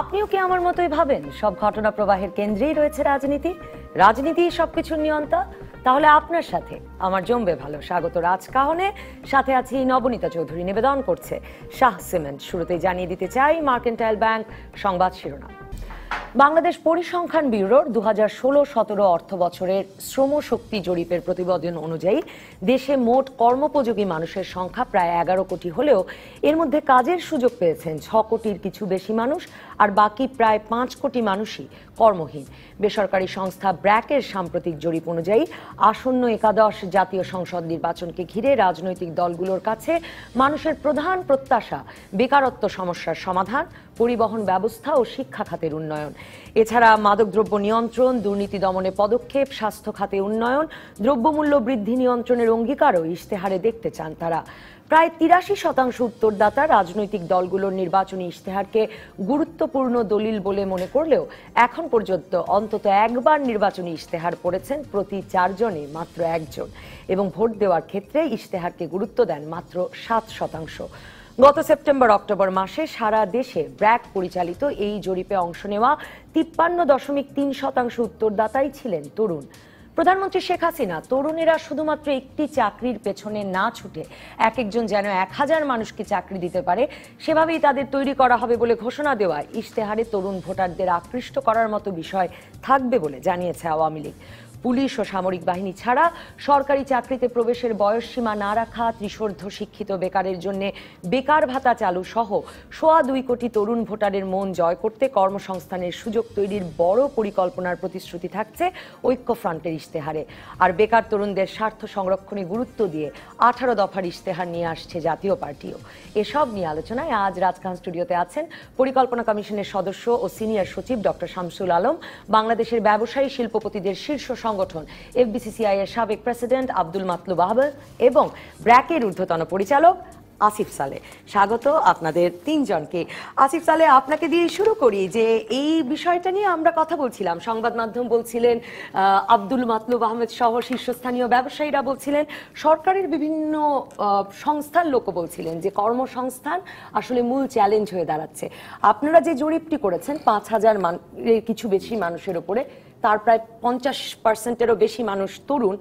আপনিও কি আমার মতোই ভাবেন সব ঘটনা প্রবাহের কেন্দ্রেই রয়েছে রাজনীতি রাজনীতি সবকিছুর নিয়ন্তা তাহলে আপনার সাথে আমার জমবে ভালো স্বাগত রাজকাহনে সাথে আছি নবনীতা চৌধুরী নিবেদন করছে শাহ সিমেন্ট শুরুতেই জানিয়ে দিতে চাই মার্কেন্টাইল ব্যাংক সংবাদ শিরোনাম বাংলাদেশ পরিসংখ্যান ব্যুরোর দু হাজার ষোলো সতেরো অর্থ বছরের শ্রমশক্তি জরিপের প্রতিবেদন অনুযায়ী দেশে মোট কর্মোপযোগী মানুষের সংখ্যা প্রায় এগারো কোটি হলেও এর মধ্যে কাজের সুযোগ পেয়েছেন ছ কোটির কিছু বেশি মানুষ আর বাকি প্রায় পাঁচ কোটি মানুষই কর্মহীন বেসরকারি সংস্থা ব্র্যাকের সাম্প্রতিক জরিপ অনুযায়ী আসন্ন একাদশ জাতীয় সংসদ নির্বাচনকে ঘিরে রাজনৈতিক দলগুলোর কাছে মানুষের প্রধান প্রত্যাশা বেকারত্ব সমস্যার সমাধান পরিবহন ব্যবস্থা ও শিক্ষা খাতের উন্নয়ন এছাড়া মাদকদ্রব্য নিয়ন্ত্রণ দুর্নীতি দমনে পদক্ষেপ স্বাস্থ্য খাতে উন্নয়ন দ্রব্যমূল্য বৃদ্ধি নিয়ন্ত্রণের অঙ্গীকারও ইশতেহারে দেখতে চান তারা প্রায় তিরাশি শতাংশ উত্তরদাতা রাজনৈতিক দলগুলোর নির্বাচনী ইশতেহারকে গুরুত্বপূর্ণ দলিল বলে মনে করলেও এখন পর্যন্ত অন্তত একবার নির্বাচনী ইশতেহার পড়েছেন প্রতি চারজনে মাত্র একজন এবং ভোট দেওয়ার ক্ষেত্রে ইশতেহারকে গুরুত্ব দেন মাত্র সাত শতাংশ গত সেপ্টেম্বর অক্টোবর মাসে সারা দেশে ব্র্যাক পরিচালিত এই জরিপে অংশ নেওয়া তিপ্পান্ন দশমিক তিন শতাংশ উত্তরদাতাই ছিলেন তরুণ প্রধানমন্ত্রী শেখ হাসিনা তরুণেরা শুধুমাত্র একটি চাকরির পেছনে না ছুটে এক একজন যেন এক হাজার মানুষকে চাকরি দিতে পারে সেভাবেই তাদের তৈরি করা হবে বলে ঘোষণা দেওয়া ইশতেহারে তরুণ ভোটারদের আকৃষ্ট করার মতো বিষয় থাকবে বলে জানিয়েছে আওয়ামী লীগ পুলিশ ও সামরিক বাহিনী ছাড়া সরকারি চাকরিতে প্রবেশের বয়সসীমা না রাখা ত্রিশোর্ধ শিক্ষিত বেকারের জন্য বেকার ভাতা চালু সহ সোয়া দুই কোটি তরুণ ভোটারের মন জয় করতে কর্মসংস্থানের সুযোগ তৈরির বড় পরিকল্পনার প্রতিশ্রুতি থাকছে ঐক্যফ্রন্টের ইশতেহারে আর বেকার তরুণদের স্বার্থ সংরক্ষণে গুরুত্ব দিয়ে আঠারো দফার ইশতেহার নিয়ে আসছে জাতীয় পার্টিও এসব নিয়ে আলোচনায় আজ রাজখান স্টুডিওতে আছেন পরিকল্পনা কমিশনের সদস্য ও সিনিয়র সচিব ডক্টর শামসুল আলম বাংলাদেশের ব্যবসায়ী শিল্পপতিদের শীর্ষ সংগঠন এফবিসিসিআই এর সাবেক প্রেসিডেন্ট আব্দুল মাতলুব আহবাল এবং ব্র্যাকের ঊর্ধ্বতন পরিচালক আসিফ সালে স্বাগত আপনাদের তিনজনকে আসিফ সালে আপনাকে দিয়ে শুরু করি যে এই বিষয়টা নিয়ে আমরা কথা বলছিলাম সংবাদ মাধ্যম বলছিলেন আব্দুল মাতলুব আহমেদ সহ শীর্ষস্থানীয় ব্যবসায়ীরা বলছিলেন সরকারের বিভিন্ন সংস্থার লোক বলছিলেন যে কর্মসংস্থান আসলে মূল চ্যালেঞ্জ হয়ে দাঁড়াচ্ছে আপনারা যে জরিপটি করেছেন পাঁচ হাজার কিছু বেশি মানুষের ওপরে তার প্রায় পঞ্চাশ পার্সেন্টেরও বেশি মানুষ তরুণ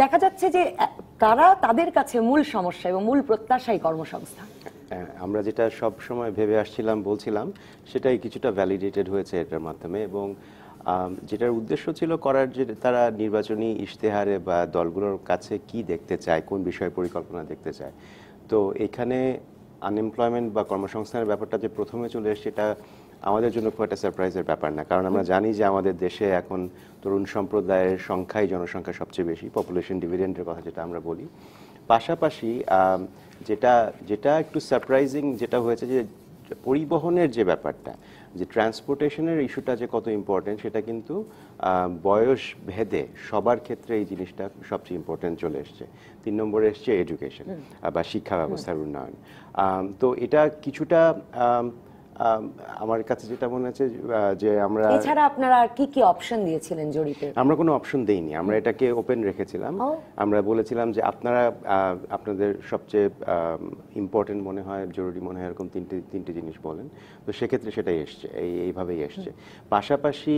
দেখা যাচ্ছে যে তারা তাদের কাছে মূল সমস্যা এবং মূল প্রত্যাশাই কর্মসংস্থান হ্যাঁ, আমরা যেটা সব সময় ভেবে আসছিলাম বলছিলাম সেটাই কিছুটা ভ্যালিডেটেড হয়েছে এটার মাধ্যমে এবং যেটার উদ্দেশ্য ছিল করার যে তারা নির্বাচনী ইশতেহারে বা দলগুলোর কাছে কি দেখতে চায় কোন বিষয়ে পরিকল্পনা দেখতে চায় তো এখানে আনএমপ্লয়মেন্ট বা কর্মসংস্থানের ব্যাপারটা যে প্রথমে চলে এসছে এটা আমাদের জন্য খুব একটা সারপ্রাইজের ব্যাপার না কারণ আমরা জানি যে আমাদের দেশে এখন তরুণ সম্প্রদায়ের সংখ্যাই জনসংখ্যা সবচেয়ে বেশি পপুলেশন ডিভিডেন্ডের কথা যেটা আমরা বলি পাশাপাশি যেটা যেটা একটু সারপ্রাইজিং যেটা হয়েছে যে পরিবহনের যে ব্যাপারটা যে ট্রান্সপোর্টেশনের ইস্যুটা যে কত ইম্পর্টেন্ট সেটা কিন্তু বয়স ভেদে সবার ক্ষেত্রে এই জিনিসটা সবচেয়ে ইম্পর্টেন্ট চলে এসছে তিন নম্বরে এসছে এডুকেশন বা শিক্ষা ব্যবস্থার উন্নয়ন তো এটা কিছুটা আমার কাছে যেটা মনে আছে যে আমরা এছাড়া আপনারা কি কি অপশন দিয়েছিলেন জরিপে আমরা কোনো অপশন দেইনি আমরা এটাকে ওপেন রেখেছিলাম আমরা বলেছিলাম যে আপনারা আপনাদের সবচেয়ে ইম্পর্টেন্ট মনে হয় জরুরি মনে হয় এরকম তিনটে তিনটে জিনিস বলেন তো সেক্ষেত্রে সেটাই এসছে এই এইভাবেই এসছে পাশাপাশি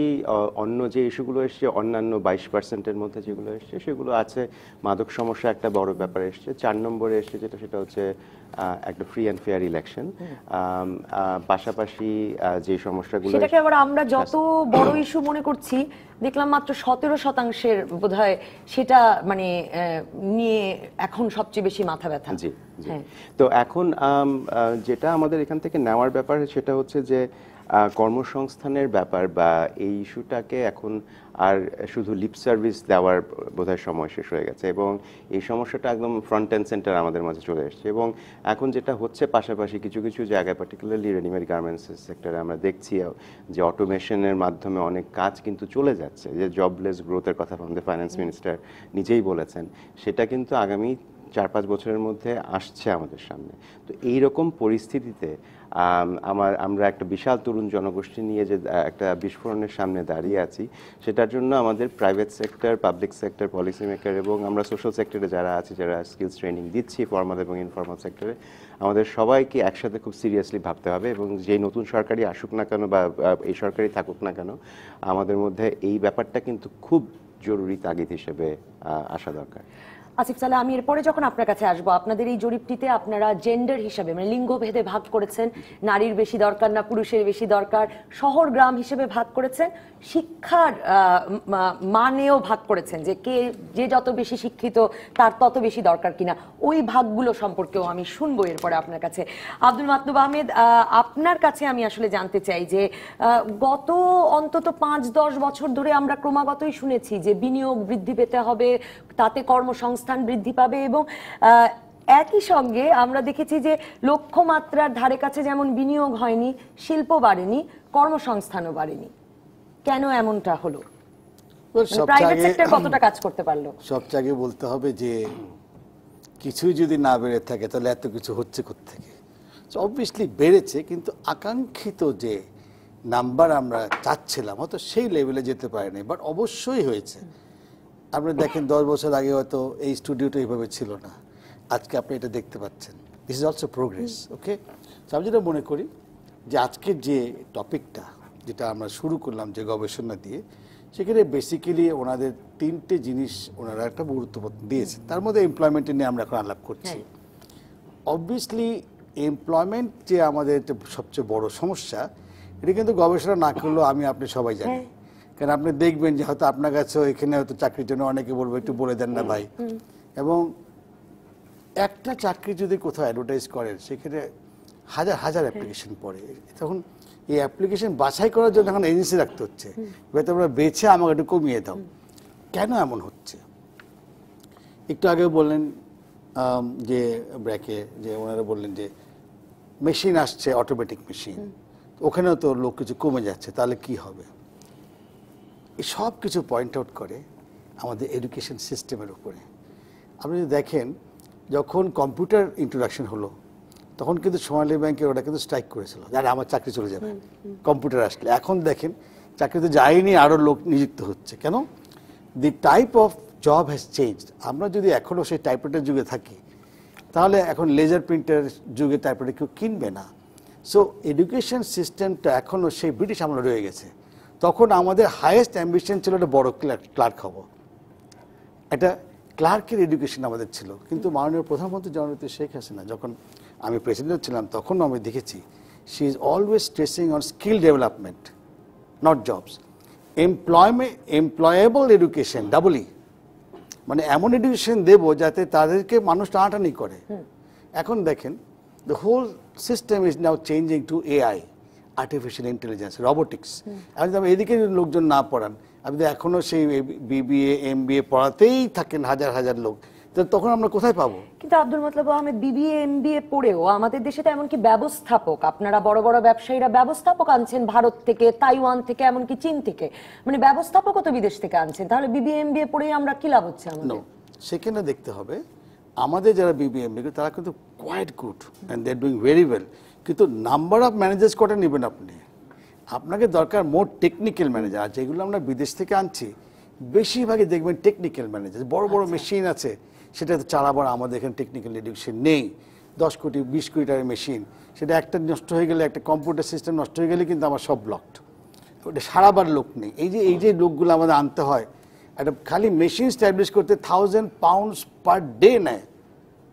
অন্য যে ইস্যুগুলো এসছে অন্যান্য বাইশ পার্সেন্টের মধ্যে যেগুলো এসছে সেগুলো আছে মাদক সমস্যা একটা বড় ব্যাপার এসছে চার নম্বরে এসছে যেটা সেটা হচ্ছে একটা ফ্রি অ্যান্ড ফেয়ার ইলেকশন পাশাপাশি যে সমস্যাগুলো সেটাকে আবার আমরা যত বড় ইস্যু মনে করছি দেখলাম মাত্র সতেরো শতাংশের বোধহয় সেটা মানে নিয়ে এখন সবচেয়ে বেশি মাথা ব্যথা জি হ্যাঁ। তো এখন যেটা আমাদের এখান থেকে নেওয়ার ব্যাপার সেটা হচ্ছে যে কর্মসংস্থানের ব্যাপার বা এই ইস্যুটাকে এখন আর শুধু লিপ সার্ভিস দেওয়ার বোধহয় সময় শেষ হয়ে গেছে এবং এই সমস্যাটা একদম ফ্রন্ট অ্যান্ড সেন্টার আমাদের মাঝে চলে এসছে এবং এখন যেটা হচ্ছে পাশাপাশি কিছু কিছু জায়গায় পার্টিকুলারলি রেডিমেড গার্মেন্টস সেক্টরে আমরা দেখছি যে অটোমেশনের মাধ্যমে অনেক কাজ কিন্তু চলে যাচ্ছে যে জবলেস গ্রোথের কথা আমাদের ফাইন্যান্স মিনিস্টার নিজেই বলেছেন সেটা কিন্তু আগামী চার পাঁচ বছরের মধ্যে আসছে আমাদের সামনে তো এই রকম পরিস্থিতিতে আমার আমরা একটা বিশাল তরুণ জনগোষ্ঠী নিয়ে যে একটা বিস্ফোরণের সামনে দাঁড়িয়ে আছি সেটার জন্য আমাদের private sector public sector policy maker এবং আমরা সোশ্যাল সেক্টরে যারা আছি যারা স্কিলস ট্রেনিং দিচ্ছি ফর্মাল এবং ইনফর্মাল সেক্টরে আমাদের সবাইকে একসাথে খুব সিরিয়াসলি ভাবতে হবে এবং যে নতুন সরকারি আসুক না কেন বা এই সরকারি থাকুক না কেন আমাদের মধ্যে এই ব্যাপারটা কিন্তু খুব জরুরি তাগিদ হিসেবে আসা দরকার আসিফ সালা আমি এরপরে যখন আপনার কাছে আসবো আপনাদের এই জরিপটিতে আপনারা জেন্ডার হিসাবে মানে লিঙ্গভেদে ভাগ করেছেন নারীর বেশি দরকার না পুরুষের বেশি দরকার শহর গ্রাম হিসেবে ভাগ করেছেন শিক্ষার মানেও ভাগ করেছেন যে কে যে যত বেশি শিক্ষিত তার তত বেশি দরকার কিনা ওই ভাগগুলো সম্পর্কেও আমি শুনবো এরপরে আপনার কাছে আব্দুল মাতলুব আহমেদ আপনার কাছে আমি আসলে জানতে চাই যে গত অন্তত পাঁচ দশ বছর ধরে আমরা ক্রমাগতই শুনেছি যে বিনিয়োগ বৃদ্ধি পেতে হবে তাতে কর্মসংস্থান বৃদ্ধি পাবে এবং একই সঙ্গে আমরা দেখেছি যে লক্ষ্যমাত্রার ধারে কাছে যেমন বিনিয়োগ হয়নি শিল্প বাড়েনি কর্মসংস্থানও বাড়েনি কেন এমনটা হলো প্রাইভেট মানে সেক্টর কতটা কাজ করতে পারলো সবচেয়ে বলতে হবে যে কিছুই যদি না বেড়ে থাকে তাহলে এত কিছু হচ্ছে থেকে অবভিয়াসলি বেড়েছে কিন্তু আকাঙ্ক্ষিত যে নাম্বার আমরা চাচ্ছিলাম হয়তো সেই লেভেলে যেতে পারেনি বাট অবশ্যই হয়েছে আপনি দেখেন দশ বছর আগে হয়তো এই স্টুডিওটা এইভাবে ছিল না আজকে আপনি এটা দেখতে পাচ্ছেন this is also progress okay তো আমি যেটা মনে করি যে আজকের যে টপিকটা যেটা আমরা শুরু করলাম যে গবেষণা দিয়ে সেখানে বেসিক্যালি ওনাদের তিনটে জিনিস ওনারা একটা গুরুত্বপূর্ণ দিয়েছে তার মধ্যে এমপ্লয়মেন্ট নিয়ে আমরা এখন আলাপ করছি অবভিয়াসলি এমপ্লয়মেন্ট যে আমাদের সবচেয়ে বড় সমস্যা এটা কিন্তু গবেষণা না করলেও আমি আপনি সবাই জানি হ্যাঁ। কারণ আপনি দেখবেন যে হয়তো আপনার কাছে এখানে হয়তো চাকরির জন্য অনেকে বলবে একটু বলে দেন না ভাই এবং একটা চাকরি যদি কোথাও অ্যাডভার্টাইজ করেন সেখানে হাজার হাজার অ্যাপ্লিকেশন পড়ে তখন এই অ্যাপ্লিকেশন বাছাই করার জন্য এখন এজেন্সি রাখতে হচ্ছে এবার তোমরা বেছে আমাকে একটু কমিয়ে দাও কেন এমন হচ্ছে একটু আগে বললেন যে ব্র্যাকে যে ওনারা বললেন যে মেশিন আসছে অটোমেটিক মেশিন ওখানেও তো লোক কিছু কমে যাচ্ছে তাহলে কি হবে সব কিছু পয়েন্ট আউট করে আমাদের এডুকেশন সিস্টেমের উপরে আপনি যদি দেখেন যখন কম্পিউটার ইন্ট্রোডাকশন হলো তখন কিন্তু সোনালী ব্যাংকের ওটা কিন্তু স্ট্রাইক করেছিল যারা আমার চাকরি চলে যাবে কম্পিউটার আসলে এখন দেখেন চাকরিতে যায়নি আরও লোক নিযুক্ত হচ্ছে কেন the type of job has change আমরা যদি এখনও সেই টাইপরাইটার যুগে থাকি তাহলে এখন লেজার প্রিন্টার যুগে টাইপরাইটার কেউ কিনবে না সো এডুকেশন সিস্টেমটা এখনও সেই ব্রিটিশ আমলে রয়ে গেছে তখন আমাদের হায়েস্ট অ্যাম্বিশন ছিল একটা বড় ক্লার্ক হব একটা ক্লার্কের এডুকেশন আমাদের ছিল কিন্তু মাননীয় প্রধানমন্ত্রী জননেত্রী শেখ হাসিনা যখন আমি প্রেসিডেন্ট ছিলাম তখনও আমি দেখেছি she is always stressing on skill development not jobs employment employable education ডাবলই মানে এমন এডুকেশন দেব যাতে তাদেরকে মানুষ টানাটানি করে এখন দেখেন the whole system is now changing to AI artificial intelligence robotics আমি যদি এদিকে লোকজন না পড়ান আমি তো এখনও সেই বিবিএ এম পড়াতেই থাকেন হাজার হাজার লোক তখন আমরা কোথায় পাবো কিন্তু আব্দুল মতলব আহমেদ বিবিএ এমবিএ পড়েও আমাদের দেশে তো এমনকি ব্যবস্থাপক আপনারা বড় বড় ব্যবসায়ীরা ব্যবস্থাপক আনছেন ভারত থেকে তাইওয়ান থেকে এমনকি চীন থেকে মানে ব্যবস্থাপকও তো বিদেশ থেকে আনছেন তাহলে বিবিএ এমবিএ পড়েই আমরা কি লাভ হচ্ছে আমাদের সেখানে দেখতে হবে আমাদের যারা বিবিএমবি তারা কিন্তু quite good and they are doing very well কিন্তু নাম্বার অফ ম্যানেজার্স কটা নেবেন আপনি আপনাকে দরকার মোট টেকনিক্যাল ম্যানেজার আর যেগুলো আমরা বিদেশ থেকে আনছি বেশিরভাগই দেখবেন টেকনিক্যাল ম্যানেজার বড় বড় মেশিন আচ্ছা। আছে সেটা তো চালাবার আমাদের এখানে টেকনিক্যাল এডুকেশন নেই দশ কোটি বিশ কোটি টাকার মেশিন সেটা একটা নষ্ট হয়ে গেলে একটা কম্পিউটার সিস্টেম নষ্ট হয়ে গেলে কিন্তু আমার সব ব্লকড ওটা সারাবার লোক নেই এই যে এই যে লোকগুলো আমাদের আনতে হয় একটা খালি মেশিন স্ট্যাবলিশ করতে থাউজেন্ড পাউন্ডস পার ডে নেয়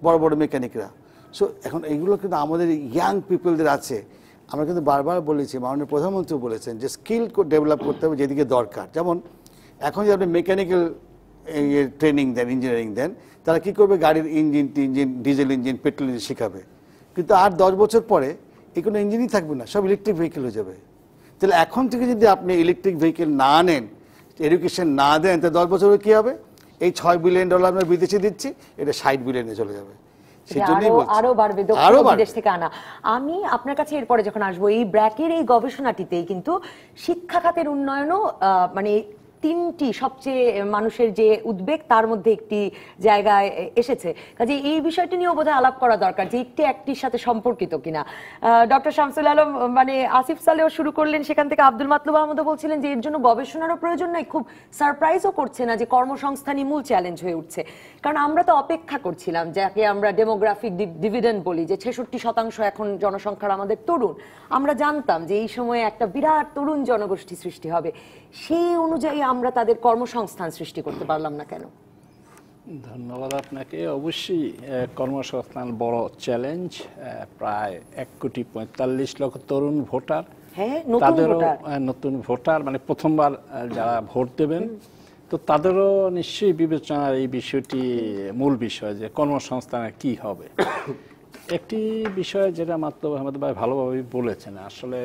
বড় বড় মেকানিকরা সো এখন এইগুলো কিন্তু আমাদের ইয়াং পিপলদের আছে আমরা কিন্তু বারবার বলেছি মাননীয় প্রধানমন্ত্রী বলেছেন যে স্কিল ডেভেলপ করতে হবে যেদিকে দরকার যেমন এখন যদি আপনি মেকানিক্যাল ট্রেনিং দেন ইঞ্জিনিয়ারিং দেন তারা কি করবে গাড়ির engine engine diesel engine petrol engine শেখাবে কিন্তু আর দশ বছর পরে এ কোনো ইঞ্জিনই থাকবে না সব ইলেকট্রিক ভেহিকেল হয়ে যাবে তাহলে এখন থেকে যদি আপনি ইলেকট্রিক ভেহিকেল না নেন এডুকেশন না দেন তাহলে দশ বছরে কী হবে এই ছয় বিলিয়ন ডলার আমরা বিদেশে দিচ্ছি এটা ষাট বিলিয়নে চলে যাবে সেজন্যই আরো বাড়বে দক্ষিণ বিদেশ থেকে আনা আমি আপনার কাছে এরপরে যখন আসবো এই ব্র্যাকের এই গবেষণাটিতেই কিন্তু শিক্ষা খাতের উন্নয়নও মানে তিনটি সবচেয়ে মানুষের যে উদ্বেগ তার মধ্যে একটি জায়গায় এসেছে কাজে এই বিষয়টি নিয়েও বোধহয় আলাপ করা দরকার যে একটি একটির সাথে সম্পর্কিত কিনা ডক্টর শামসুল আলম মানে আসিফ সালেও শুরু করলেন সেখান থেকে আব্দুল মাতলুব আহমদ বলছিলেন যে এর জন্য গবেষণারও প্রয়োজন নাই খুব সারপ্রাইজও করছে না যে কর্মসংস্থানই মূল চ্যালেঞ্জ হয়ে উঠছে কারণ আমরা তো অপেক্ষা করছিলাম যাকে আমরা ডেমোগ্রাফিক ডিভিডেন্ড বলি যে ছেষট্টি শতাংশ এখন জনসংখ্যার আমাদের তরুণ আমরা জানতাম যে এই সময়ে একটা বিরাট তরুণ জনগোষ্ঠী সৃষ্টি হবে সেই অনুযায়ী আমরা তাদের কর্মসংস্থান সৃষ্টি করতে পারলাম না কেন ধন্যবাদ আপনাকে অবশ্যই কর্মসংস্থান বড় চ্যালেঞ্জ প্রায় এক কোটি পঁয়তাল্লিশ লক্ষ তরুণ ভোটার হ্যাঁ, হ্যাঁ, তাদেরও নতুন ভোটার মানে প্রথমবার যারা ভোট দেবেন তো তাদেরও নিশ্চয়ই বিবেচনার এই বিষয়টি মূল বিষয় যে কর্মসংস্থানে কি হবে একটি বিষয় যেটা মাত্র আহমেদ ভাই ভালোভাবে বলেছেন আসলে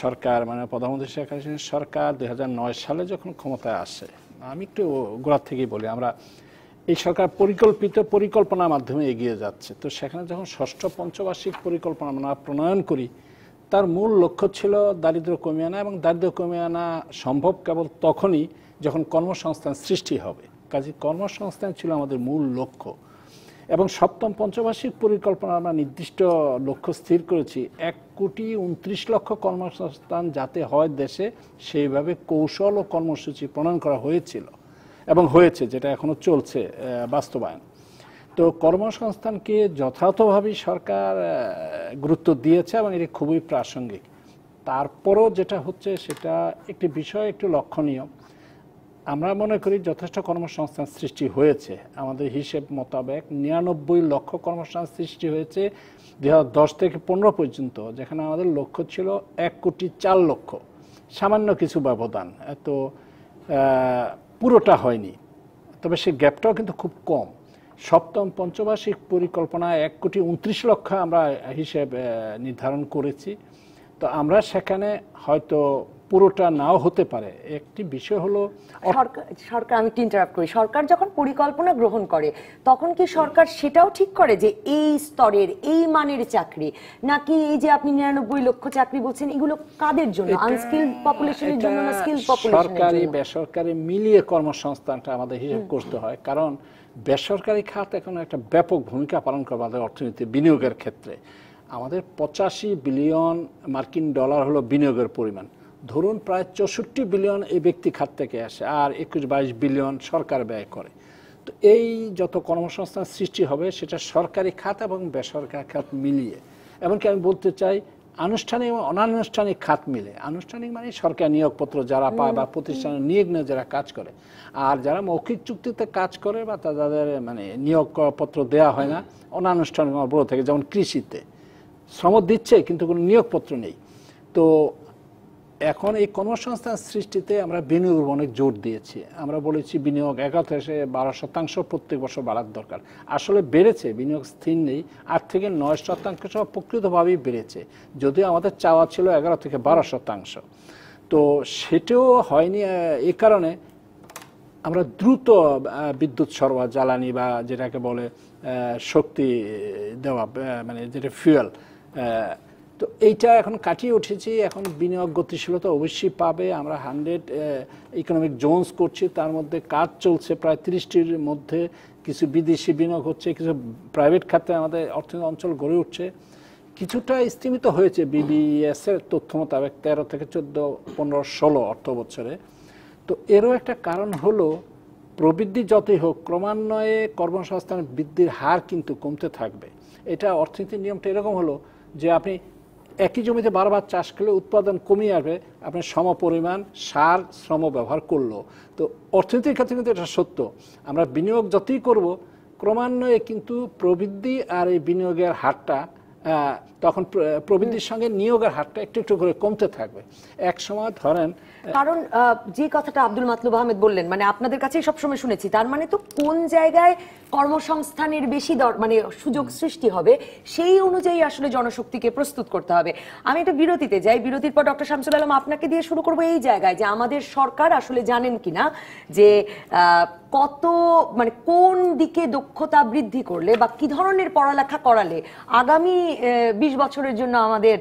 সরকার মানে প্রধানমন্ত্রী শেখ হাসিনা সরকার দুই সালে যখন ক্ষমতায় আসে আমি একটু গোড়ার থেকেই বলি আমরা এই সরকার পরিকল্পিত পরিকল্পনার মাধ্যমে এগিয়ে যাচ্ছে তো সেখানে যখন ষষ্ঠ পঞ্চবার্ষিক পরিকল্পনা আমরা প্রণয়ন করি তার মূল লক্ষ্য ছিল দারিদ্র কমিয়ে আনা এবং দারিদ্র কমিয়ে আনা সম্ভব কেবল তখনই যখন কর্মসংস্থান সৃষ্টি হবে কাজে কর্মসংস্থান ছিল আমাদের মূল লক্ষ্য এবং সপ্তম পঞ্চবার্ষিক পরিকল্পনা আমরা নির্দিষ্ট লক্ষ্য স্থির করেছি এক কোটি উনত্রিশ লক্ষ কর্মসংস্থান যাতে হয় দেশে সেইভাবে কৌশল ও কর্মসূচি প্রণয়ন করা হয়েছিল এবং হয়েছে যেটা এখনও চলছে বাস্তবায়ন তো কর্মসংস্থানকে যথার্থভাবেই সরকার গুরুত্ব দিয়েছে এবং এটি খুবই প্রাসঙ্গিক তারপরও যেটা হচ্ছে সেটা একটি বিষয় একটু লক্ষণীয় আমরা মনে করি যথেষ্ট কর্মসংস্থান সৃষ্টি হয়েছে আমাদের হিসেব মোতাবেক নিরানব্বই লক্ষ কর্মসংস্থান সৃষ্টি হয়েছে দু দশ থেকে পনেরো পর্যন্ত যেখানে আমাদের লক্ষ্য ছিল এক কোটি চার লক্ষ সামান্য কিছু ব্যবধান এত পুরোটা হয়নি তবে সেই গ্যাপটাও কিন্তু খুব কম সপ্তম পঞ্চবার্ষিক পরিকল্পনা এক কোটি উনত্রিশ লক্ষ আমরা হিসেব নির্ধারণ করেছি তো আমরা সেখানে হয়তো পুরোটা নাও হতে পারে একটি বিষয় হলো সরকার আমি ইন্টারাপ্ট করি সরকার যখন পরিকল্পনা গ্রহণ করে তখন কি সরকার সেটাও ঠিক করে যে এই স্তরের এই মানের চাকরি নাকি এই যে আপনি নিরানব্বই লক্ষ চাকরি বলছেন এগুলো কাদের জন্য আনস্কিল পপুলেশনের জন্য না স্কিল পপুলেশনের সরকারি বেসরকারি মিলিয়ে কর্মসংস্থানটা আমাদের হিসাব করতে হয় কারণ বেসরকারি খাত এখন একটা ব্যাপক ভূমিকা পালন করে আমাদের অর্থনীতি বিনিয়োগের ক্ষেত্রে আমাদের পঁচাশি বিলিয়ন মার্কিন ডলার হলো বিনিয়োগের পরিমাণ ধরুন প্রায় চৌষট্টি বিলিয়ন এই ব্যক্তি খাত থেকে আসে আর একুশ বাইশ বিলিয়ন সরকার ব্যয় করে তো এই যত কর্মসংস্থান সৃষ্টি হবে সেটা সরকারি খাত এবং বেসরকারি খাত মিলিয়ে এমনকি আমি বলতে চাই আনুষ্ঠানিক এবং অনানুষ্ঠানিক খাত মিলে আনুষ্ঠানিক মানে সরকার নিয়োগপত্র যারা পায় বা প্রতিষ্ঠানের নিয়োগ নিয়ে যারা কাজ করে আর যারা মৌখিক চুক্তিতে কাজ করে বা তাদের মানে নিয়োগপত্র দেওয়া হয় না অনানুষ্ঠানিক বড় থেকে যেমন কৃষিতে শ্রম দিচ্ছে কিন্তু কোনো নিয়োগপত্র নেই তো এখন এই কর্মসংস্থান সৃষ্টিতে আমরা বিনিয়োগ অনেক জোর দিয়েছি আমরা বলেছি বিনিয়োগ থেকে বারো শতাংশ প্রত্যেক বছর বাড়ার দরকার আসলে বেড়েছে বিনিয়োগ স্থির নেই আট থেকে নয় শতাংশ প্রকৃতভাবেই বেড়েছে যদিও আমাদের চাওয়া ছিল এগারো থেকে বারো শতাংশ তো সেটাও হয়নি এ কারণে আমরা দ্রুত বিদ্যুৎ সরবরাহ জ্বালানি বা যেটাকে বলে শক্তি দেওয়া মানে যেটা ফিউয়েল তো এইটা এখন কাটিয়ে উঠেছি এখন বিনিয়োগ গতিশীলতা অবশ্যই পাবে আমরা হান্ড্রেড ইকোনমিক জোনস করছি তার মধ্যে কাজ চলছে প্রায় তিরিশটির মধ্যে কিছু বিদেশি বিনিয়োগ হচ্ছে কিছু প্রাইভেট খাতে আমাদের অর্থনৈতিক অঞ্চল গড়ে উঠছে কিছুটা স্তীমিত হয়েছে বিবিএস এর তথ্য মোতাবেক তেরো থেকে চোদ্দো পনেরো ষোলো অর্থ বছরে তো এরও একটা কারণ হলো প্রবৃদ্ধি যতই হোক ক্রমান্বয়ে কর্মসংস্থান বৃদ্ধির হার কিন্তু কমতে থাকবে এটা অর্থনীতির নিয়মটা এরকম হলো যে আপনি একই জমিতে বারবার চাষ করলে উৎপাদন কমিয়ে আসবে আপনার সম পরিমাণ সার শ্রম ব্যবহার করলো তো অর্থনীতির ক্ষেত্রে কিন্তু এটা সত্য আমরা বিনিয়োগ যতই করব ক্রমান্বয়ে কিন্তু প্রবৃদ্ধি আর এই বিনিয়োগের হারটা তখন প্রবৃদ্ধির সঙ্গে নিয়োগের হারটা একটু একটু করে কমতে থাকবে এক সময় ধরেন কারণ যে কথাটা আব্দুল মাতলুব আহমেদ বললেন মানে আপনাদের কাছে সব সময় শুনেছি তার মানে তো কোন জায়গায় কর্মসংস্থানের বেশি মানে সুযোগ সৃষ্টি হবে সেই অনুযায়ী আসলে জনশক্তিকে প্রস্তুত করতে হবে আমি একটা বিরতিতে যাই বিরতির পর ডক্টর শামসুল আলম আপনাকে দিয়ে শুরু করবো এই জায়গায় যে আমাদের সরকার আসলে জানেন কিনা যে কত মানে কোন দিকে দক্ষতা বৃদ্ধি করলে বা কি ধরনের পড়ালেখা করালে আগামী বিশ বছরের জন্য আমাদের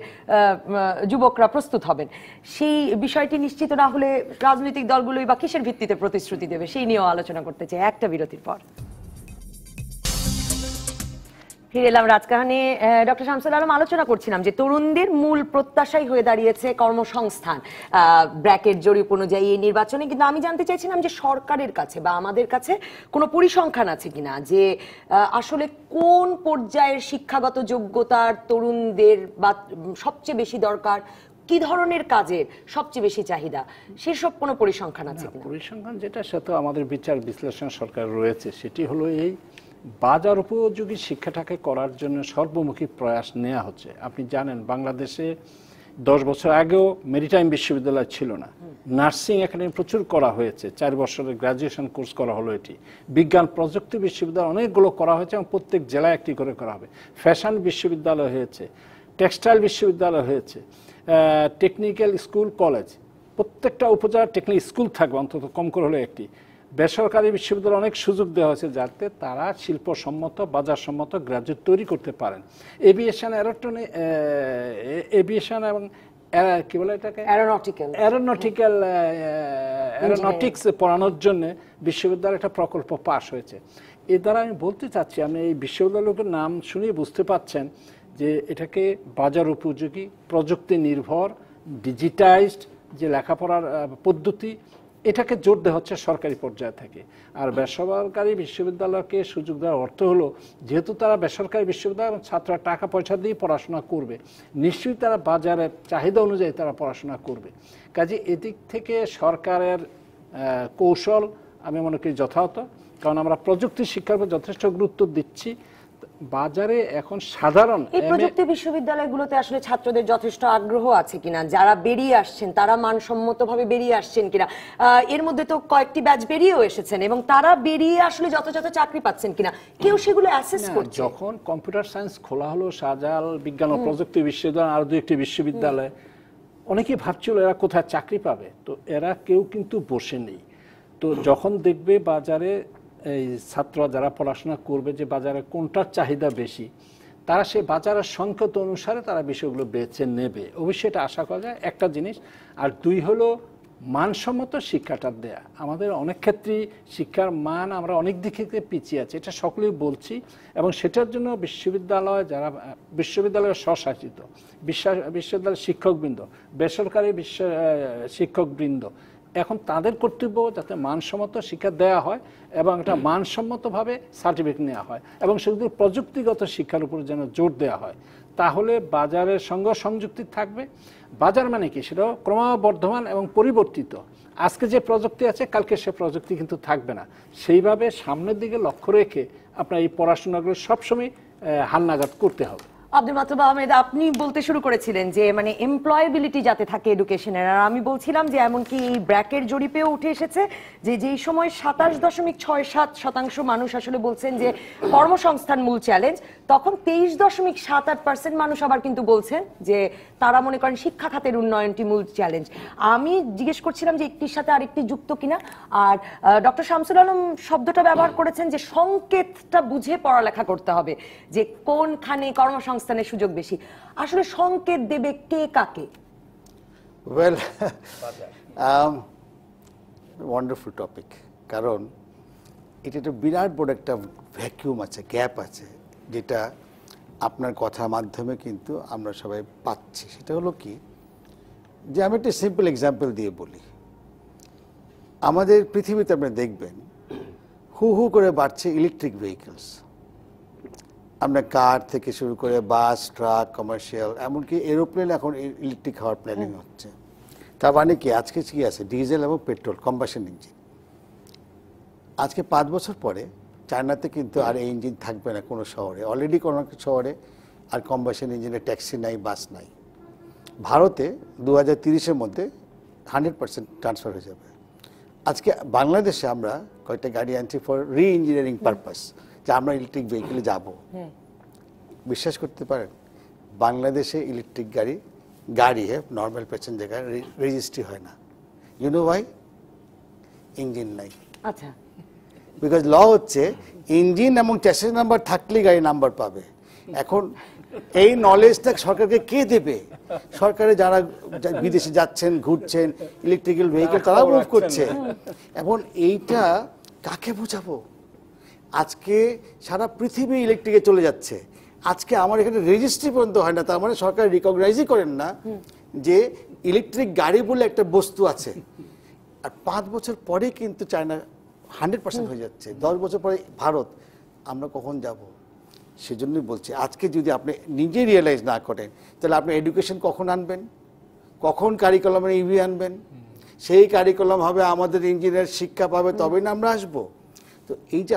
যুবকরা প্রস্তুত হবেন সেই বিষয়টি নিশ্চিত না হলে রাজনৈতিক দলগুলোই বা কিসের ভিত্তিতে প্রতিশ্রুতি দেবে সেই নিয়েও আলোচনা করতে চাই একটা বিরতির পর ফিরে এলাম রাজকাহানি ডক্টর শামসুল আলম আলোচনা করছিলাম যে তরুণদের মূল প্রত্যাশাই হয়ে দাঁড়িয়েছে কর্মসংস্থান ব্র্যাকেট জরিপ অনুযায়ী এই নির্বাচনে কিন্তু আমি জানতে চাইছিলাম যে সরকারের কাছে বা আমাদের কাছে কোনো পরিসংখ্যান আছে কিনা যে আসলে কোন পর্যায়ের শিক্ষাগত যোগ্যতার তরুণদের বা সবচেয়ে বেশি দরকার কি ধরনের কাজের সবচেয়ে বেশি চাহিদা সেসব কোনো পরিসংখ্যান আছে পরিসংখ্যান যেটা সে তো আমাদের বিচার বিশ্লেষণ সরকার রয়েছে সেটি হলো এই বাজার উপযোগী শিক্ষাটাকে করার জন্য সর্বমুখী প্রয়াস নেওয়া হচ্ছে আপনি জানেন বাংলাদেশে দশ বছর আগেও মেরিটাইম বিশ্ববিদ্যালয় ছিল না নার্সিং এখানে প্রচুর করা হয়েছে চার বছরের গ্রাজুয়েশন কোর্স করা হলো এটি বিজ্ঞান প্রযুক্তি বিশ্ববিদ্যালয় অনেকগুলো করা হয়েছে এবং প্রত্যেক জেলায় একটি করে করা হবে ফ্যাশন বিশ্ববিদ্যালয় হয়েছে টেক্সটাইল বিশ্ববিদ্যালয় হয়েছে টেকনিক্যাল স্কুল কলেজ প্রত্যেকটা উপজেলার টেকনিক স্কুল থাকবে অন্তত কম করে হলে একটি বেসরকারি বিশ্ববিদ্যালয়ে অনেক সুযোগ দেওয়া হয়েছে যাতে তারা শিল্পসম্মত বাজারসম্মত গ্রাজুয়েট তৈরি করতে পারেন এভিয়েশন অ্যারোটনি এভিয়েশন এবং কি বলে এটাকে অ্যারোনটিক্যাল অ্যারোনটিক্যাল অ্যারোনটিক্স পড়ানোর জন্য বিশ্ববিদ্যালয়ে একটা প্রকল্প পাশ হয়েছে এ দ্বারা আমি বলতে চাচ্ছি আমি এই বিশ্ববিদ্যালয়গুলোর নাম শুনেই বুঝতে পাচ্ছেন যে এটাকে বাজার উপযোগী প্রযুক্তি নির্ভর ডিজিটাইজড যে লেখাপড়ার পদ্ধতি এটাকে জোর দেওয়া হচ্ছে সরকারি পর্যায় থেকে আর বেসরকারি বিশ্ববিদ্যালয়কে সুযোগ দেওয়ার অর্থ হলো যেহেতু তারা বেসরকারি বিশ্ববিদ্যালয় ছাত্ররা টাকা পয়সা দিয়ে পড়াশোনা করবে নিশ্চয়ই তারা বাজারের চাহিদা অনুযায়ী তারা পড়াশোনা করবে কাজে এদিক থেকে সরকারের কৌশল আমি মনে করি যথাযথ কারণ আমরা প্রযুক্তি শিক্ষার উপর যথেষ্ট গুরুত্ব দিচ্ছি বাজারে এখন সাধারণ এই প্রযুক্তি বিশ্ববিদ্যালয়গুলোতে আসলে ছাত্রদের যথেষ্ট আগ্রহ আছে কিনা যারা বেরিয়ে আসছেন তারা মানসম্মতভাবে বেরিয়ে আসছেন কিনা এর মধ্যে তো কয়েকটি ব্যাচ বেরিয়েও এসেছেন এবং তারা বেরিয়ে আসলে যথাযথ চাকরি পাচ্ছেন কিনা কেউ সেগুলো অ্যাসেস করছে যখন কম্পিউটার সায়েন্স খোলা হলো সাজাল বিজ্ঞান ও প্রযুক্তি বিশ্ববিদ্যালয় আর দুই একটি বিশ্ববিদ্যালয় অনেকে ভাবছিল এরা কোথায় চাকরি পাবে তো এরা কেউ কিন্তু বসে নেই তো যখন দেখবে বাজারে এই ছাত্র যারা পড়াশোনা করবে যে বাজারে কোনটার চাহিদা বেশি তারা সেই বাজারের সংকেত অনুসারে তারা বিষয়গুলো বেছে নেবে অবশ্যই এটা আশা করা যায় একটা জিনিস আর দুই হলো মানসম্মত শিক্ষাটা দেয়া আমাদের অনেক ক্ষেত্রেই শিক্ষার মান আমরা অনেক দিক থেকে পিছিয়ে আছি এটা সকলেই বলছি এবং সেটার জন্য বিশ্ববিদ্যালয় যারা বিশ্ববিদ্যালয় স্বশাসিত বিশ্ববিদ্যালয়ের শিক্ষকবৃন্দ বেসরকারি বিশ্ব শিক্ষকবৃন্দ এখন তাদের কর্তব্য যাতে মানসম্মত শিক্ষা দেয়া হয় এবং এটা মানসম্মতভাবে সার্টিফিকেট নেওয়া হয় এবং সেগুলি প্রযুক্তিগত শিক্ষার উপর যেন জোর দেওয়া হয় তাহলে বাজারের সঙ্গে সংযুক্তি থাকবে বাজার মানে কি সেটাও ক্রমবর্ধমান এবং পরিবর্তিত আজকে যে প্রযুক্তি আছে কালকে সে প্রযুক্তি কিন্তু থাকবে না সেইভাবে সামনের দিকে লক্ষ্য রেখে আপনার এই পড়াশোনাগুলো সবসময় হালনাগাদ করতে হবে আব্দুল মাতুব আহমেদ আপনি বলতে শুরু করেছিলেন যে মানে এমপ্লয়াবিলিটি যাতে থাকে এডুকেশনের আর আমি বলছিলাম যে এমনকি এই ব্র্যাকের জরিপেও উঠে এসেছে যে যেই সময় সাতাশ দশমিক ছয় সাত শতাংশ মানুষ আসলে বলছেন যে কর্মসংস্থান মূল চ্যালেঞ্জ তখন তেইশ দশমিক সাত আট পার্সেন্ট মানুষ আবার কিন্তু বলছেন যে তারা মনে করেন শিক্ষা খাতের উন্নয়নটি মূল চ্যালেঞ্জ আমি জিজ্ঞেস করছিলাম যে একটির সাথে আরেকটি যুক্ত কিনা আর ডক্টর শামসুল আলম শব্দটা ব্যবহার করেছেন যে সংকেতটা বুঝে পড়ালেখা করতে হবে যে কোনখানে কর্মসংস্থানের সুযোগ বেশি আসলে সংকেত দেবে কে কাকে ওয়েল ওয়ান্ডারফুল টপিক কারণ এটা একটা বিরাট বড় একটা ভ্যাকিউম আছে গ্যাপ আছে যেটা আপনার কথার মাধ্যমে কিন্তু আমরা সবাই পাচ্ছি সেটা হলো কি যে আমি একটা সিম্পল এক্সাম্পল দিয়ে বলি আমাদের পৃথিবীতে আপনি দেখবেন হু হু করে বাড়ছে ইলেকট্রিক ভেহিকলস আপনার কার থেকে শুরু করে বাস ট্রাক কমার্শিয়াল এমনকি এরোপ্লেন এখন ইলেকট্রিক হওয়ার প্ল্যানিং হচ্ছে তার মানে কি আজকে কি আছে ডিজেল এবং পেট্রোল কম্বাসন ইঞ্জিন আজকে পাঁচ বছর পরে চায়নাতে কিন্তু আর এই ইঞ্জিন থাকবে না কোনো শহরে অলরেডি কোনো শহরে আর কম্বাসন ইঞ্জিনে ট্যাক্সি নাই বাস নাই ভারতে দু হাজার মধ্যে হান্ড্রেড পার্সেন্ট ট্রান্সফার হয়ে যাবে আজকে বাংলাদেশে আমরা কয়েকটা গাড়ি আনছি ফর রি ইঞ্জিনিয়ারিং পারপাস যে আমরা ইলেকট্রিক ভেহিকেলে যাব বিশ্বাস করতে পারেন বাংলাদেশে ইলেকট্রিক গাড়ি গাড়ি নর্মাল প্যাসেঞ্জার গাড়ি রেজিস্ট্রি হয় না ইউনো ভাই ইঞ্জিন নাই আচ্ছা বিকজ ল হচ্ছে ইঞ্জিন এবং চ্যাসেস নাম্বার থাকলেই গাড়ি নাম্বার পাবে এখন এই নলেজটা সরকারকে কে দেবে সরকারে যারা বিদেশে যাচ্ছেন ঘুরছেন ইলেকট্রিক্যাল ভেহিকেল তারা মুভ করছে এখন এইটা কাকে বোঝাবো আজকে সারা পৃথিবী ইলেকট্রিকে চলে যাচ্ছে আজকে আমার এখানে রেজিস্ট্রি পর্যন্ত হয় না তার মানে সরকার রিকগনাইজই করেন না যে ইলেকট্রিক গাড়ি বলে একটা বস্তু আছে আর পাঁচ বছর পরে কিন্তু চায়না হান্ড্রেড পার্সেন্ট হয়ে যাচ্ছে দশ বছর পরে ভারত আমরা কখন যাব সেজন্যই বলছি আজকে যদি আপনি নিজে রিয়েলাইজ না করেন তাহলে আপনি এডুকেশন কখন আনবেন কখন কারিকুলামের ইভি আনবেন সেই কারিকুলাম হবে আমাদের ইঞ্জিনিয়ার শিক্ষা পাবে তবেই না আমরা আসবো তো এই যে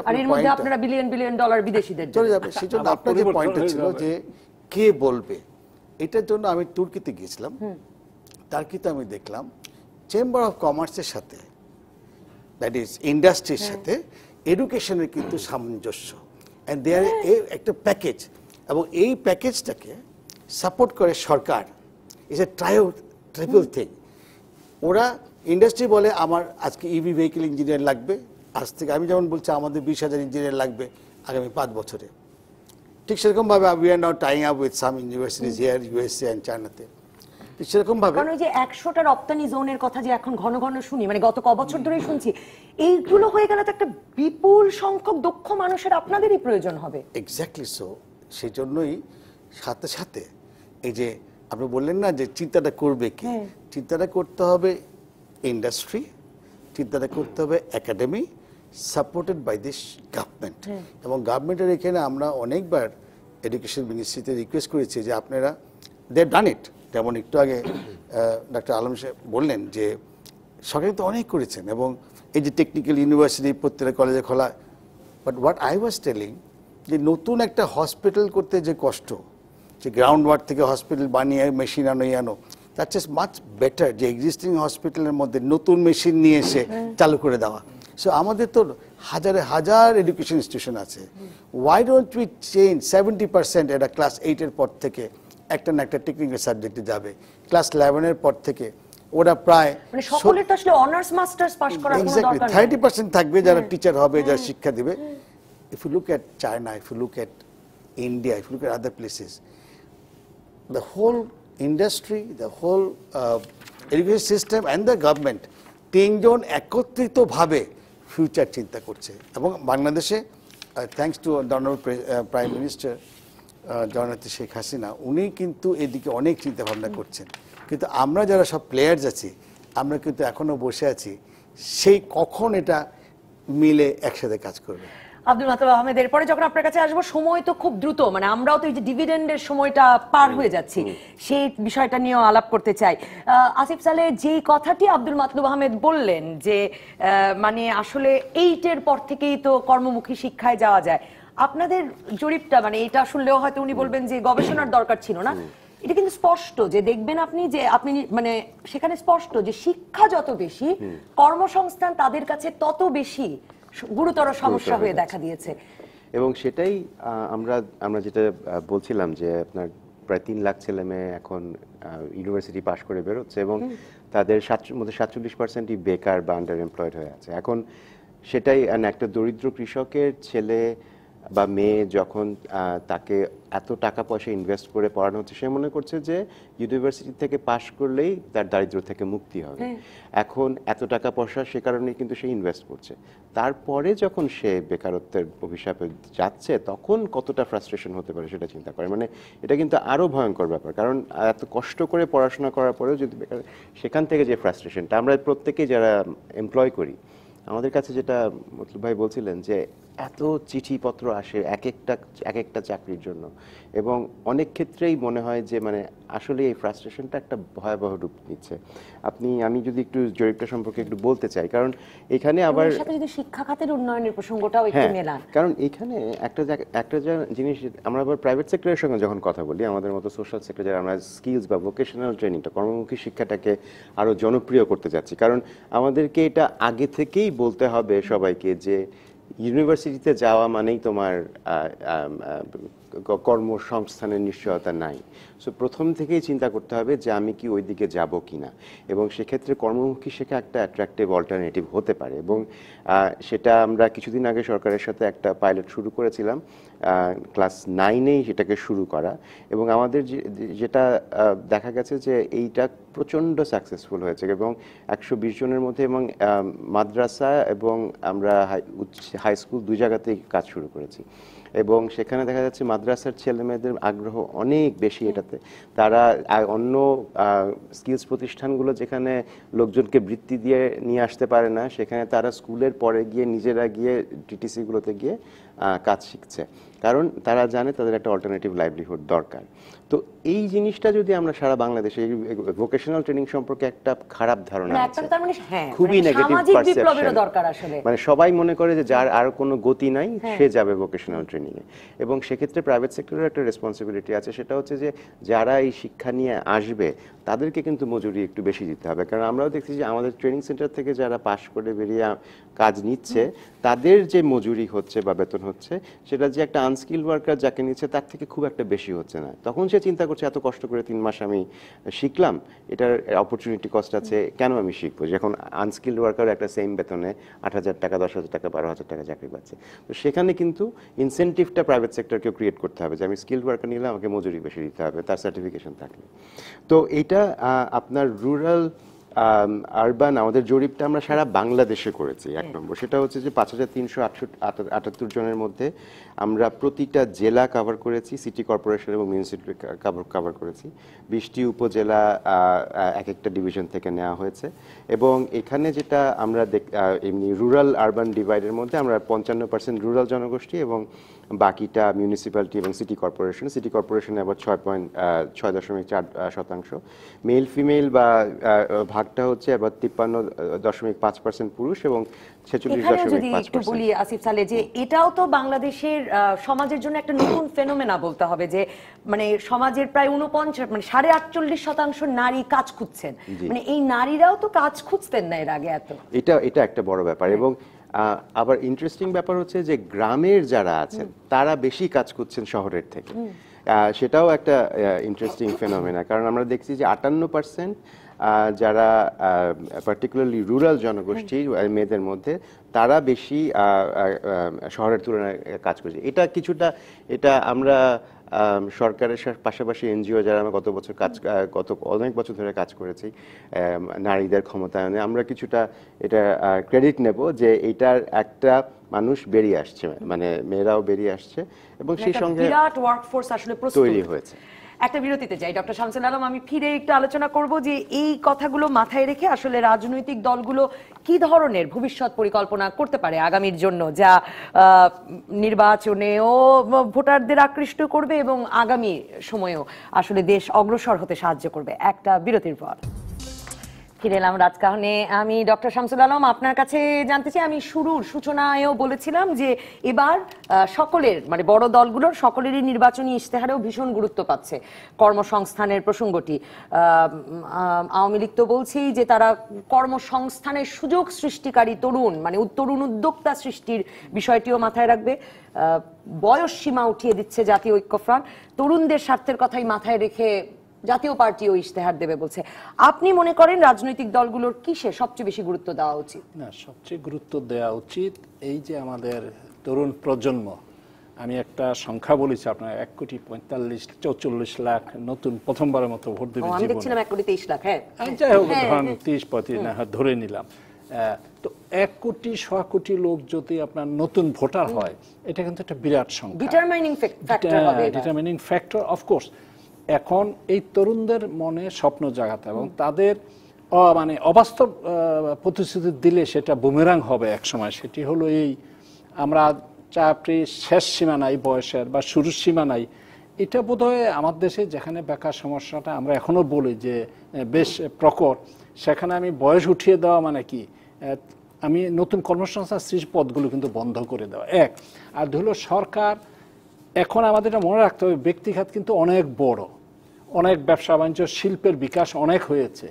আপনারা বিলিয়ন বিলিয়ন ডলার বিদেশিদের চলে যাবে জন্য আপনার যে পয়েন্টটা ছিল যে কে বলবে এটার জন্য আমি তুর্কিতে গিয়েছিলাম কিন্তু আমি দেখলাম চেম্বার অফ কমার্সের সাথে দ্যাট ইজ ইন্ডাস্ট্রির সাথে এডুকেশনের কিন্তু সামঞ্জস্য অ্যান্ড দেয়ার একটা প্যাকেজ এবং এই প্যাকেজটাকে সাপোর্ট করে সরকার is a try triple thing ওরা ইন্ডাস্ট্রি বলে আমার আজকে ইভি ভেহিকেল ইঞ্জিনিয়ার লাগবে আজ থেকে আমি যেমন বলছি আমাদের বিশ হাজার ইঞ্জিনিয়ার লাগবে আগামী পাঁচ বছরে ঠিক সেরকমভাবে we are now tying up with some universities here USA and চায়নাতে সেরকম ভাবে কারণ ওই যে একশোটা রপ্তানি জোনের কথা যে এখন ঘন ঘন শুনি মানে গত ক বছর ধরেই শুনছি এইগুলো হয়ে গেলে তো একটা বিপুল সংখ্যক দক্ষ মানুষের আপনাদেরই প্রয়োজন হবে এক্স্যাক্টলি সো সেই জন্যই সাথে সাথে এই যে আপনি বললেন না যে চিন্তাটা করবে কি হ্যাঁ। চিন্তাটা করতে হবে ইন্ডাস্ট্রি চিন্তাটা করতে হবে academy supported by this government এবং গভর্নমেন্টের এখানে আমরা অনেকবার এডুকেশন মিনিস্ট্রিতে রিকোয়েস্ট করেছি যে আপনারা দে ডান ইট যেমন একটু আগে ডাক্তার আলম সাহেব বললেন যে সরকার তো অনেক করেছেন এবং এই যে টেকনিক্যাল ইউনিভার্সিটি প্রত্যেকটা কলেজে খোলা but what I was telling যে নতুন একটা হসপিটাল করতে যে কষ্ট যে গ্রাউন্ড ওয়ার্ড থেকে হসপিটাল বানিয়ে মেশিন আনো আনো দ্যাটস ইজ মাচ বেটার যে এক্সিস্টিং হসপিটালের মধ্যে নতুন মেশিন নিয়ে এসে চালু করে দেওয়া সো আমাদের তো হাজারে হাজার এডুকেশন ইনস্টিটিউশন আছে why don't we change seventy percent এটা ক্লাস এইটের পর থেকে একটা না একটা টেকনিক্যাল সাবজেক্টে যাবে ক্লাস ইলেভেনের পর থেকে ওরা প্রায় মানে সকলের তো আসলে অনার্স মাস্টার্স পাস করার কোনো দরকার নেই 30% থাকবে যারা টিচার হবে যারা শিক্ষা দেবে if you look at China if you look at India if you look at other places the whole industry the whole education system system the government তিনজন একত্রিতভাবে ফিউচার চিন্তা করছে এবং বাংলাদেশে thanks to honourable prime minister জননেত্রী শেখ হাসিনা উনি কিন্তু এদিকে অনেক চিন্তা ভাবনা করছেন কিন্তু আমরা যারা সব প্লেয়ার্স আছি আমরা কিন্তু এখনো বসে আছি সেই কখন এটা মিলে একসাথে কাজ করবে আব্দুল মাতাব আহমেদ এরপরে যখন আপনার কাছে আসবো সময় তো খুব দ্রুত মানে আমরাও তো এই যে ডিভিডেন্ডের সময়টা পার হয়ে যাচ্ছি সেই বিষয়টা নিয়েও আলাপ করতে চাই আসিফ সালে যেই কথাটি আব্দুল মাতলুব আহমেদ বললেন যে মানে আসলে এইটের পর থেকেই তো কর্মমুখী শিক্ষায় যাওয়া যায় আপনাদের জরিপটা মানে এটা শুনলেও হয়তো উনি বলবেন যে গবেষণার দরকার ছিল না এটা কিন্তু স্পষ্ট যে দেখবেন আপনি যে আপনি মানে সেখানে স্পষ্ট যে শিক্ষা যত বেশি কর্মসংস্থান তাদের কাছে তত বেশি গুরুতর সমস্যা হয়ে দেখা দিয়েছে এবং সেটাই আমরা আমরা যেটা বলছিলাম যে আপনার প্রায় তিন লাখ ছেলে মেয়ে এখন ইউনিভার্সিটি পাশ করে বেরোচ্ছে এবং তাদের মধ্যে সাতচল্লিশ পার্সেন্টই বেকার বা আন্ডার এমপ্লয়েড হয়ে আছে এখন সেটাই একটা দরিদ্র কৃষকের ছেলে বা মেয়ে যখন তাকে এত টাকা পয়সা ইনভেস্ট করে পড়ানো হচ্ছে সে মনে করছে যে ইউনিভার্সিটি থেকে পাশ করলেই তার দারিদ্র থেকে মুক্তি হবে হ্যাঁ। এখন এত টাকা পয়সা সে কারণে কিন্তু সে ইনভেস্ট করছে তারপরে যখন সে বেকারত্বের অভিশাপে যাচ্ছে তখন কতটা ফ্রাস্ট্রেশন হতে পারে সেটা চিন্তা করে মানে এটা কিন্তু আরও ভয়ঙ্কর ব্যাপার কারণ এত কষ্ট করে পড়াশোনা করার পরেও যদি বেকার সেখান থেকে যে ফ্রাস্ট্রেশনটা আমরা প্রত্যেকেই যারা এমপ্লয় করি আমাদের কাছে যেটা মতলব ভাই বলছিলেন যে এত চিঠিপত্র আসে এক একটা এক একটা চাকরির জন্য এবং অনেক ক্ষেত্রেই মনে হয় যে মানে আসলে এই ফ্রাস্ট্রেশনটা একটা ভয়াবহ রূপ নিচ্ছে আপনি আমি যদি একটু জরিপটা সম্পর্কে একটু বলতে চাই কারণ এখানে আবার শিক্ষা খাতের উন্নয়নের প্রসঙ্গটাও একটু হ্যাঁ, মেলান কারণ এখানে একটা একটা জিনিস আমরা আবার প্রাইভেট সেক্টরের সঙ্গে যখন কথা বলি আমাদের মতো সোশ্যাল সেক্টর যারা আমরা স্কিলস বা ভোকেশনাল ট্রেনিংটা কর্মমুখী শিক্ষাটাকে আরও জনপ্রিয় করতে যাচ্ছি কারণ আমাদেরকে এটা আগে থেকেই বলতে হবে সবাইকে যে ইউনিভার্সিটিতে যাওয়া মানেই তোমার কর্মসংস্থানের নিশ্চয়তা নাই সো প্রথম থেকেই চিন্তা করতে হবে যে আমি কি ওই দিকে যাব কি না এবং সেক্ষেত্রে কর্মমুখী শেখা একটা অ্যাট্রাক্টিভ অল্টারনেটিভ হতে পারে এবং সেটা আমরা কিছুদিন আগে সরকারের সাথে একটা পাইলট শুরু করেছিলাম ক্লাস নাইনেই সেটাকে শুরু করা এবং আমাদের যেটা দেখা গেছে যে এইটা প্রচণ্ড সাকসেসফুল হয়েছে এবং একশো বিশ জনের মধ্যে এবং মাদ্রাসা এবং আমরা হাই স্কুল দুই জায়গাতেই কাজ শুরু করেছি এবং সেখানে দেখা যাচ্ছে মাদ্রাসার ছেলেমেয়েদের আগ্রহ অনেক বেশি এটাতে তারা অন্য স্কিলস প্রতিষ্ঠানগুলো যেখানে লোকজনকে বৃত্তি দিয়ে নিয়ে আসতে পারে না সেখানে তারা স্কুলের পরে গিয়ে নিজেরা গিয়ে টিটিসিগুলোতে গিয়ে কাজ শিখছে কারণ তারা জানে তাদের একটা অল্টারনেটিভ লাইভলিহুড দরকার তো এই জিনিসটা যদি আমরা সারা বাংলাদেশে ভোকেশনাল ট্রেনিং সম্পর্কে একটা খারাপ ধারণা মানে হ্যাঁ, খুবই নেগেটিভ মানে, মানে সবাই মনে করে যে যার হ্যাঁ। আর কোনো গতি নাই হ্যাঁ। সে যাবে ভোকেশনাল ট্রেনিং এ এবং সেক্ষেত্রে প্রাইভেট সেক্টরের একটা রেসপন্সিবিলিটি আছে সেটা হচ্ছে যে যারা এই শিক্ষা নিয়ে আসবে তাদেরকে কিন্তু মজুরি একটু বেশি দিতে হবে কারণ আমরাও দেখছি যে আমাদের ট্রেনিং সেন্টার থেকে যারা পাশ করে বেরিয়ে কাজ নিচ্ছে তাদের যে মজুরি হচ্ছে বা বেতন হচ্ছে সেটা যে একটা আনস্কিল ওয়ার্কার যাকে নিচ্ছে তার থেকে খুব একটা বেশি হচ্ছে না তখন সে সে চিন্তা করছে এত কষ্ট করে তিন মাস আমি শিখলাম এটার অপরচুনিটি কস্ট আছে কেন আমি শিখবো যখন আনস্কিল্ড ওয়ার্কার একটা সেম বেতনে আট হাজার টাকা দশ হাজার টাকা বারো হাজার টাকা চাকরি পাচ্ছে তো সেখানে কিন্তু ইনসেন্টিভটা প্রাইভেট সেক্টরকেও ক্রিয়েট করতে হবে যে আমি স্কিল্ড ওয়ার্কার নিলে আমাকে মজুরি বেশি দিতে হবে তার সার্টিফিকেশন থাকলে তো এটা আপনার রুরাল আরবান আমাদের জরিপটা আমরা সারা বাংলাদেশে করেছি এক নম্বর সেটা হচ্ছে যে পাঁচ হাজার তিনশো আটাত্তর জনের মধ্যে আমরা প্রতিটা জেলা কভার করেছি সিটি কর্পোরেশন এবং মিউনিসিপ্যালিটি কভার করেছি বিশটি উপজেলা এক একটা ডিভিশন থেকে নেওয়া হয়েছে এবং এখানে যেটা আমরা এমনি রুরাল আরবান ডিভাইডের মধ্যে আমরা পঞ্চান্ন পার্সেন্ট রুরাল জনগোষ্ঠী এবং বাকিটা মিউনিসিপ্যালিটি এবং সিটি কর্পোরেশন সিটি কর্পোরেশনে আবার ছয় পয়েন্ট ছয় দশমিক চার শতাংশ মেল ফিমেল বা ভাগটা হচ্ছে আবার তিপ্পান্ন দশমিক পাঁচ পার্সেন্ট পুরুষ এবং একটু বলি আসিফ সালে যে এটাও তো বাংলাদেশের সমাজের জন্য একটা নতুন ফেনোমেনা বলতে হবে যে মানে সমাজের প্রায় উনপঞ্চাশ মানে সাড়ে আটচল্লিশ শতাংশ নারী কাজ খুঁজছেন মানে এই নারীরাও তো কাজ খুঁজতেন না এর আগে এত এটা এটা একটা বড় ব্যাপার হ্যাঁ। এবং আবার ইন্টারেস্টিং ব্যাপার হচ্ছে যে গ্রামের যারা আছেন তারা বেশি কাজ করছেন শহরের থেকে সেটাও একটা ইন্টারেস্টিং ফেনোমেনা কারণ আমরা দেখছি যে আটান্ন পার্সেন্ট যারা পার্টিকুলারলি রুরাল জনগোষ্ঠী মেয়েদের মধ্যে তারা বেশি শহরের তুলনায় কাজ করছে এটা কিছুটা এটা আমরা সরকারের পাশাপাশি এনজিও যারা আমরা গত বছর কাজ গত অনেক বছর ধরে কাজ করেছি নারীদের ক্ষমতায়নে আমরা কিছুটা এটা ক্রেডিট নেব যে এটার একটা মানুষ বেরিয়ে আসছে মানে মেয়েরাও বেরিয়ে আসছে এবং মানে সেই সঙ্গে বিরাট ওয়ার্কফোর্স আসলে তৈরি হয়েছে একটা বিরতিতে যাই ডক্টর শামসুল আলম আমি ফিরে একটু আলোচনা করব যে এই কথাগুলো মাথায় রেখে আসলে রাজনৈতিক দলগুলো কি ধরনের ভবিষ্যৎ পরিকল্পনা করতে পারে আগামীর জন্য যা নির্বাচনেও ভোটারদের আকৃষ্ট করবে এবং আগামী সময়েও আসলে দেশ অগ্রসর হতে সাহায্য করবে একটা বিরতির পর ফিরে এলাম রাজকাহনে আমি ডক্টর শামসুল আলম আপনার কাছে জানতে চাই আমি শুরুর সূচনায়ও বলেছিলাম যে এবার সকলের মানে বড় দলগুলোর সকলেরই নির্বাচনী ইশতেহারেও ভীষণ গুরুত্ব পাচ্ছে কর্মসংস্থানের প্রসঙ্গটি আওয়ামী লীগ তো বলছেই যে তারা কর্মসংস্থানের সুযোগ সৃষ্টিকারী তরুণ মানে তরুণ উদ্যোক্তা সৃষ্টির বিষয়টিও মাথায় রাখবে বয়স সীমা উঠিয়ে দিচ্ছে জাতীয় ঐক্যফ্রন্ট তরুণদের স্বার্থের কথাই মাথায় রেখে জাতীয় পার্টিও ইশতেহার দেবে বলছে আপনি মনে করেন রাজনৈতিক দলগুলোর কিসে সবচেয়ে বেশি গুরুত্ব দেওয়া উচিত না সবচেয়ে গুরুত্ব দেওয়া উচিত এই যে আমাদের তরুণ প্রজন্ম আমি একটা সংখ্যা বলেছি আপনার এক কোটি পঁয়তাল্লিশ চৌচল্লিশ লাখ নতুন প্রথমবারের মতো ভোট দেবে আমি দেখছিলাম এক কোটি তেইশ লাখ হ্যাঁ, হ্যাঁ যাই হোক হ্যাঁ, ধরেন হ্যাঁ। তেইশ পঁয়ত্রিশ না ধরে নিলাম তো এক কোটি শ কোটি লোক যদি আপনার নতুন ভোটার হয় এটা কিন্তু একটা বিরাট সংখ্যা determining factor determining factor of course এখন এই তরুণদের মনে স্বপ্ন জাগাতে এবং তাদের মানে অবাস্তব প্রতিশ্রুতি দিলে সেটা বুমেরাং হবে একসময় সেটি হলো এই আমরা চাকরি শেষ সীমানাই বয়সের বা শুরুর সীমানাই এটা হয় আমার দেশে যেখানে বেকার সমস্যাটা আমরা এখনও বলি যে বেশ প্রকট সেখানে আমি বয়স উঠিয়ে দেওয়া মানে কি আমি নতুন কর্মসংস্থান সৃষ্টি পদগুলো কিন্তু বন্ধ করে দেওয়া এক আর ধরল সরকার এখন আমাদের মনে রাখতে হবে ব্যক্তিঘাত কিন্তু অনেক বড় অনেক ব্যবসা বাণিজ্য শিল্পের বিকাশ অনেক হয়েছে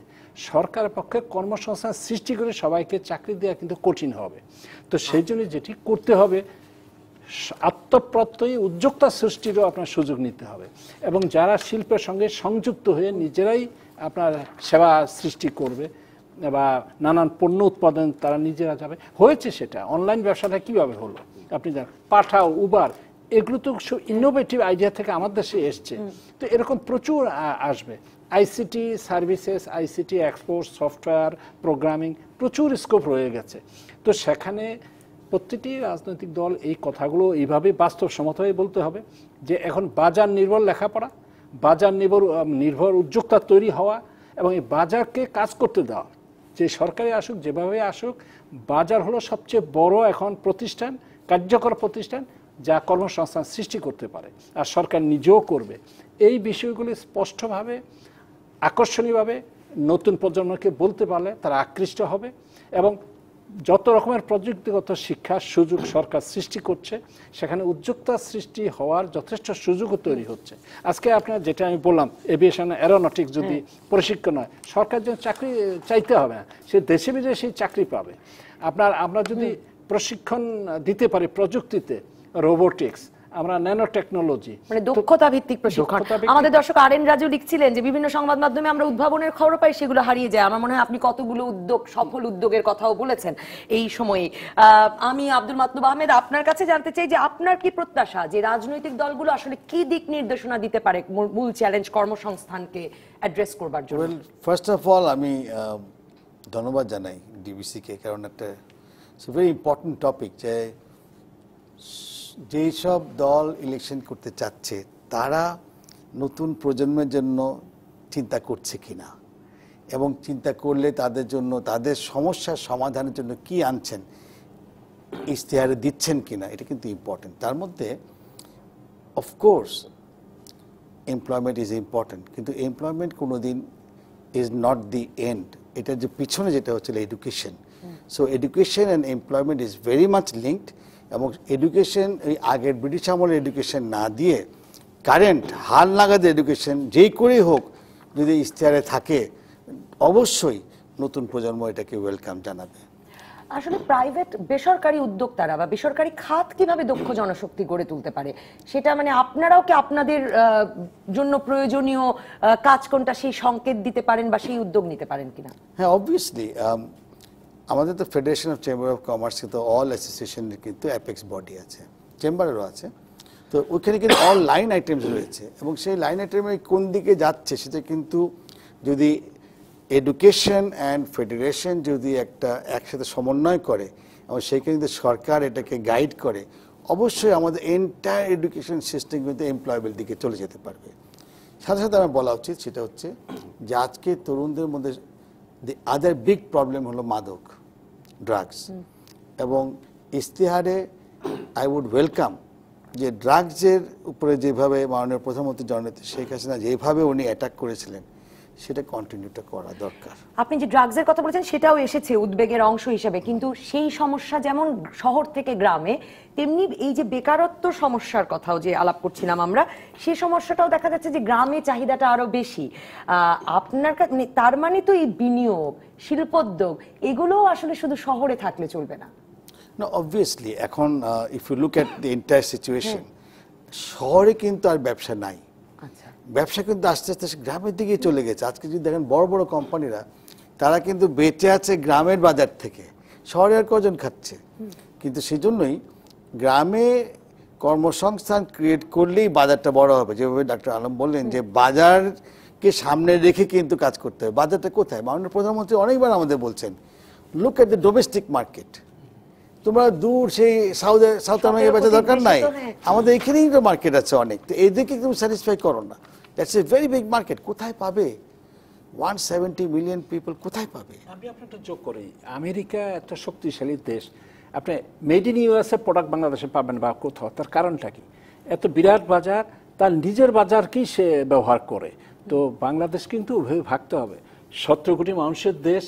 সরকারের পক্ষে কর্মসংস্থান সৃষ্টি করে সবাইকে চাকরি দেওয়া কিন্তু কঠিন হবে তো সেই জন্য যেটি করতে হবে আত্মপ্রত্যয়ী উদ্যোক্তা সৃষ্টিরও আপনার সুযোগ নিতে হবে এবং যারা শিল্পের সঙ্গে সংযুক্ত হয়ে নিজেরাই আপনার সেবা সৃষ্টি করবে বা নানান পণ্য উৎপাদন তারা নিজেরা যাবে হয়েছে সেটা অনলাইন ব্যবসাটা কিভাবে হলো আপনি জানেন পাঠাও উবার এগুলো তো ইনোভেটিভ আইডিয়া থেকে আমার দেশে এসছে তো এরকম প্রচুর আসবে ICT services ICT export software programming প্রচুর স্কোপ রয়ে গেছে তো সেখানে প্রত্যেকটি রাজনৈতিক দল এই কথাগুলো এইভাবে বাস্তবসম্মতভাবে বলতে হবে যে এখন বাজার নির্ভর লেখাপড়া বাজার নির্ভর নির্ভর উদ্যোক্তা তৈরি হওয়া এবং এই বাজারকে কাজ করতে দেওয়া যে সরকারি আসুক যেভাবে আসুক বাজার হলো সবচেয়ে বড় এখন প্রতিষ্ঠান কার্যকর প্রতিষ্ঠান যা কর্মসংস্থান সৃষ্টি করতে পারে আর সরকার নিজেও করবে এই বিষয়গুলি স্পষ্টভাবে আকর্ষণীয়ভাবে নতুন প্রজন্মকে বলতে পারলে তারা আকৃষ্ট হবে এবং যত রকমের প্রযুক্তিগত শিক্ষার সুযোগ সরকার সৃষ্টি করছে সেখানে উদ্যোক্তা সৃষ্টি হওয়ার যথেষ্ট সুযোগও তৈরি হচ্ছে আজকে আপনার যেটা আমি বললাম এভিয়েশন অ্যারোনটিক্স যদি হ্যাঁ। প্রশিক্ষণ হয় সরকার যেন চাকরি চাইতে হবে না সে দেশে বিদেশে চাকরি পাবে আপনার আমরা যদি হ্যাঁ। প্রশিক্ষণ দিতে পারি প্রযুক্তিতে রোবোটিক্স আমরা ন্যানো টেকনোলজি মানে দক্ষতা ভিত্তিক প্রশিক্ষণ আমাদের দর্শক আরেন রাজু লিখছিলেন যে বিভিন্ন সংবাদ মাধ্যমে আমরা উদ্ভাবনের খবর পাই সেগুলো হারিয়ে যায় আমার মনে হয় আপনি কতগুলো উদ্যোগ সফল উদ্যোগের কথাও বলেছেন এই সময়ে আমি আব্দুল মাতলুব আহমেদ আপনার কাছে জানতে চাই যে আপনার কি প্রত্যাশা যে রাজনৈতিক দলগুলো আসলে কি দিক নির্দেশনা দিতে পারে মূল চ্যালেঞ্জ কর্মসংস্থানকে অ্যাড্রেস করবার জন্য ফার্স্ট অফ অল আমি ধন্যবাদ জানাই ডিবিসি কে কারণ একটা ইটস ভেরি ইম্পর্টেন্ট টপিক যে যেসব দল ইলেকশন করতে চাচ্ছে তারা নতুন প্রজন্মের জন্য চিন্তা করছে কিনা এবং চিন্তা করলে তাদের জন্য তাদের সমস্যার সমাধানের জন্য কি আনছেন ইশতেহারে দিচ্ছেন কিনা এটা কিন্তু ইম্পর্টেন্ট তার মধ্যে অফকোর্স এমপ্লয়মেন্ট ইজ ইম্পর্টেন্ট কিন্তু এমপ্লয়মেন্ট কোনো দিন ইজ নট দি এন্ড এটার যে পিছনে যেটা হচ্ছিল education so education and employment is very much linked এবং এডুকেশন এই আগের ব্রিটিশ আমলে এডুকেশন না দিয়ে কারেন্ট হাল নাগাদ এডুকেশন যেই করেই হোক যদি ইশতেহারে থাকে অবশ্যই নতুন প্রজন্ম এটাকে ওয়েলকাম জানাবে আসলে প্রাইভেট বেসরকারি উদ্যোক্তারা বা বেসরকারি খাত কিভাবে দক্ষ জনশক্তি গড়ে তুলতে পারে সেটা মানে আপনারাও কি আপনাদের জন্য প্রয়োজনীয় কাজ কোনটা সেই সংকেত দিতে পারেন বা সেই উদ্যোগ নিতে পারেন কিনা হ্যাঁ অবভিয়াসলি আমাদের তো federation of chamber of commerce কিন্তু অল অ্যাসোসিয়েশনের কিন্তু অ্যাপেক্স বডি আছে চেম্বারেরও আছে তো ওইখানে কিন্তু অল লাইন আইটেমস রয়েছে এবং সেই লাইন আইটেমে কোন দিকে যাচ্ছে সেটা কিন্তু যদি এডুকেশন অ্যান্ড ফেডারেশন যদি একটা একসাথে সমন্বয় করে এবং সেইখানে যদি সরকার এটাকে গাইড করে অবশ্যই আমাদের এন্টায়ার এডুকেশন সিস্টেম কিন্তু এমপ্লয়েবল দিকে চলে যেতে পারবে সাথে সাথে আমার বলা উচিত সেটা হচ্ছে যে আজকে তরুণদের মধ্যে দি আদার বিগ প্রবলেম হলো মাদক ড্রাগস এবং ইশতেহারে আই উড ওয়েলকাম যে ড্রাগসের উপরে যেভাবে মাননীয় প্রধানমন্ত্রী জননেত্রী শেখ হাসিনা যেভাবে উনি অ্যাটাক করেছিলেন সেটা কন্টিনিউটা করা দরকার আপনি যে ড্রাগসের কথা বলেছেন সেটাও এসেছে উদ্বেগের অংশ হিসেবে কিন্তু সেই সমস্যা যেমন শহর থেকে গ্রামে তেমনি এই যে বেকারত্ব সমস্যার কথাও যে আলাপ করছিলাম আমরা সে সমস্যাটাও দেখা যাচ্ছে যে গ্রামে চাহিদাটা আরো বেশি আপনার কাছে মানে তার মানে তো এই বিনিয়োগ শিল্পোদ্যোগ এগুলোও আসলে শুধু শহরে থাকলে চলবে না না অবভিয়াসলি এখন if you look at the entire situation শহরে কিন্তু আর ব্যবসা নাই আচ্ছা ব্যবসা কিন্তু আস্তে আস্তে গ্রামের দিকে চলে গেছে আজকে যদি দেখেন বড় বড় কোম্পানিরা তারা কিন্তু বেঁচে আছে গ্রামের বাজার থেকে শহরে আর কজন খাচ্ছে কিন্তু সেজন্যই গ্রামে কর্মসংস্থান ক্রিয়েট করলেই বাজারটা বড় হবে যেভাবে ডাক্তার আলম বললেন যে বাজারকে সামনে রেখে কিন্তু কাজ করতে হবে বাজারটা কোথায় মাননীয় প্রধানমন্ত্রী অনেকবার আমাদের বলছেন look at the domestic market তোমরা দূর সেই সাউথ সাউথ আমেরিকা বেচা দরকার নাই হ্যাঁ। আমাদের এখানেই তো মার্কেট আছে অনেক তো এদিকে তুমি স্যাটিসফাই করো না that's a very big market কোথায় পাবে ওয়ান সেভেন্টি মিলিয়ন পিপল কোথায় পাবে আমি আপনাকে যোগ করি আমেরিকা একটা শক্তিশালী দেশ আপনি মেড ইন ইউএসএ প্রোডাক্ট বাংলাদেশে পাবেন বা কোথাও তার কারণটা কি এত বিরাট বাজার তার নিজের বাজারকেই সে ব্যবহার করে তো বাংলাদেশ কিন্তু ওইভাবে ভাগতে হবে সতেরো কোটি মানুষের দেশ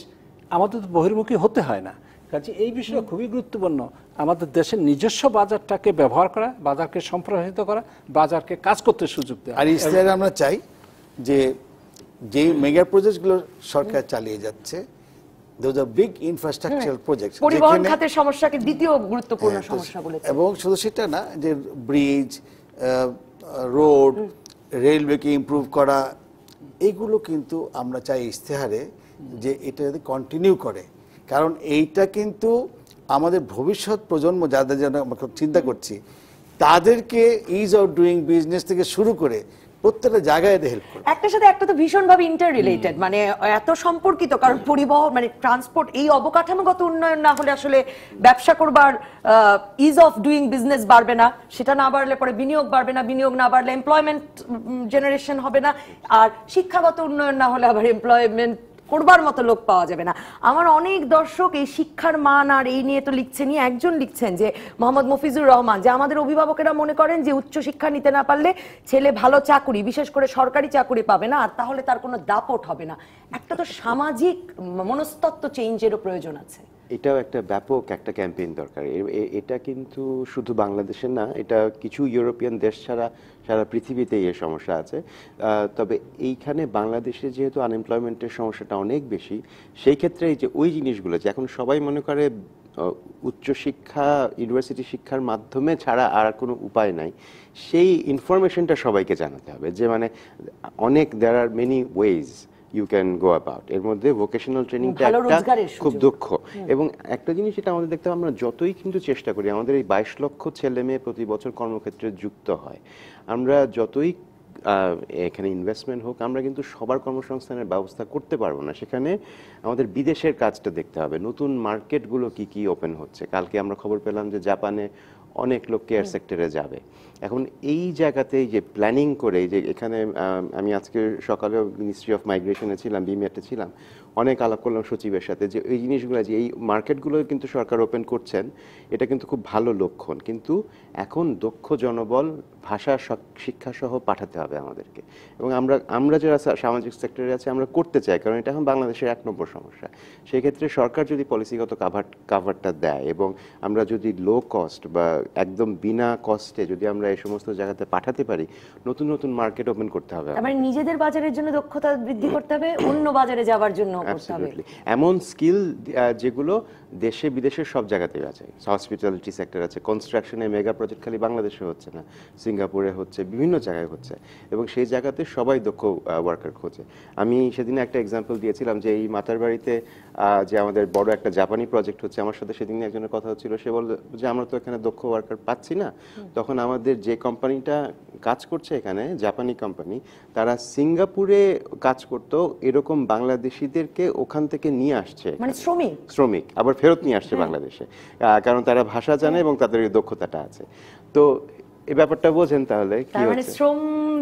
আমাদের তো বহির্মুখী হতে হয় না কাজে এই বিষয়টা খুবই গুরুত্বপূর্ণ আমাদের দেশের নিজস্ব বাজারটাকে ব্যবহার করা বাজারকে সম্প্রসারিত করা বাজারকে কাজ করতে সুযোগ দেওয়া আর ইসরায়েল আমরা চাই যে যে মেগা প্রজেক্টগুলো সরকার চালিয়ে যাচ্ছে বিগ ইনফ্রাস্ট্রাকচার প্রজেক্ট পরিবহন খাতের সমস্যাকে দ্বিতীয় গুরুত্বপূর্ণ হ্যাঁ, সমস্যা বলেছে এবং শুধু সেটা না যে ব্রিজ রোড রেলওয়েকে ইমপ্রুভ করা এগুলো কিন্তু আমরা চাই ইশতেহারে যে এটা যদি কন্টিনিউ করে কারণ এইটা কিন্তু আমাদের ভবিষ্যৎ প্রজন্ম যাদের যেন চিন্তা করছি তাদেরকে ইজ অফ ডুইং বিজনেস থেকে শুরু করে প্রত্যেকটা জায়গায় এটা হেল্প করে একটার সাথে একটা তো ভীষণভাবে ইন্টার রিলেটেড মানে এত সম্পর্কিত কারণ পরিবহন মানে ট্রান্সপোর্ট এই অবকাঠামোগত উন্নয়ন না হলে আসলে ব্যবসা করবার ইজ অফ ডুইং বিজনেস বাড়বে না সেটা না বাড়লে পরে বিনিয়োগ বাড়বে না বিনিয়োগ না বাড়লে এমপ্লয়মেন্ট জেনারেশন হবে না আর শিক্ষাগত উন্নয়ন না হলে আবার এমপ্লয়মেন্ট করবার মতো লোক পাওয়া যাবে না আমার অনেক দর্শক এই শিক্ষার মান আর এই নিয়ে তো লিখছেনই একজন লিখছেন যে মোহাম্মদ মফিজুর রহমান যে আমাদের অভিভাবকেরা মনে করেন যে উচ্চ শিক্ষা নিতে না পারলে ছেলে ভালো চাকুরি বিশেষ করে সরকারি চাকুরি পাবে না আর তাহলে তার কোনো দাপট হবে না একটা তো সামাজিক মনস্তত্ত্ব চেঞ্জেরও প্রয়োজন আছে এটাও একটা ব্যাপক একটা ক্যাম্পেইন দরকার এটা কিন্তু শুধু বাংলাদেশে না এটা কিছু ইউরোপিয়ান দেশ ছাড়া সারা পৃথিবীতেই এ সমস্যা আছে তবে এইখানে বাংলাদেশে যেহেতু আনএমপ্লয়মেন্টের সমস্যাটা অনেক বেশি সেই ক্ষেত্রে যে ওই জিনিসগুলো যে এখন সবাই মনে করে উচ্চশিক্ষা ইউনিভার্সিটি শিক্ষার মাধ্যমে ছাড়া আর কোনো উপায় নাই সেই ইনফরমেশনটা সবাইকে জানাতে হবে যে মানে অনেক there are many ways you can go about এর মধ্যে ভোকেশনাল ট্রেনিংটা একটা খুব দক্ষ এবং একটা জিনিস যেটা আমাদের দেখতে হবে আমরা যতই কিন্তু চেষ্টা করি আমাদের এই বাইশ লক্ষ ছেলে মেয়ে প্রতি বছর কর্মক্ষেত্রে যুক্ত হয় আমরা যতই এখানে ইনভেস্টমেন্ট হোক আমরা কিন্তু সবার কর্মসংস্থানের ব্যবস্থা করতে পারবো না সেখানে আমাদের বিদেশের কাজটা দেখতে হবে নতুন মার্কেটগুলো কি কি ওপেন হচ্ছে কালকে আমরা খবর পেলাম যে জাপানে অনেক লোক কেয়ার সেক্টরে যাবে এখন এই জায়গাতে যে প্ল্যানিং করে যে এখানে আমি আজকে সকালে মিনিস্ট্রি অফ মাইগ্রেশনে ছিলাম বিমিয়াতে ছিলাম অনেক আলাপ করলাম সচিবের সাথে যে এই জিনিসগুলো যে এই মার্কেটগুলো কিন্তু সরকার ওপেন করছেন এটা কিন্তু খুব ভালো লক্ষণ কিন্তু এখন দক্ষ জনবল ভাষা শিক্ষা সহ পাঠাতে হবে আমাদেরকে এবং আমরা আমরা যারা সামাজিক সেক্টরে আছে আমরা করতে চাই কারণ এটা এখন বাংলাদেশের এক নম্বর সমস্যা সেক্ষেত্রে সরকার যদি পলিসিগত কাভার কাভারটা দেয় এবং আমরা যদি লো কস্ট বা একদম বিনা কস্টে যদি আমরা এই সমস্ত জায়গাতে পাঠাতে পারি নতুন নতুন মার্কেট ওপেন করতে হবে আবার নিজেদের বাজারের জন্য দক্ষতা বৃদ্ধি করতে হবে অন্য বাজারে যাওয়ার জন্য এমন স্কিল যেগুলো দেশে বিদেশের সব জায়গাতে আছে হসপিটালিটি সেক্টর আছে কনস্ট্রাকশনে মেগা প্রজেক্ট খালি বাংলাদেশে হচ্ছে না সিঙ্গাপুরে হচ্ছে বিভিন্ন জায়গায় হচ্ছে এবং সেই জায়গাতে সবাই দক্ষ ওয়ার্কার খোঁজে আমি সেদিন একটা এক্সাম্পল দিয়েছিলাম যে এই মাতার বাড়িতে যে আমাদের বড় একটা জাপানি প্রজেক্ট হচ্ছে আমার সাথে সেদিন একজনের কথা হচ্ছিল সে বলল যে আমরা তো এখানে দক্ষ ওয়ার্কার পাচ্ছি না তখন আমাদের যে কোম্পানিটা কাজ করছে এখানে জাপানি কোম্পানি তারা সিঙ্গাপুরে কাজ করত এরকম বাংলাদেশিদেরকে ওখান থেকে নিয়ে আসছে মানে শ্রমিক শ্রমিক আবার ফেরত নিয়ে আসছে হ্যাঁ। বাংলাদেশে কারণ তারা ভাষা জানে হ্যাঁ। এবং তাদের দক্ষতাটা আছে তো এই ব্যাপারটা বোঝেন তাহলে তার মানে শ্রম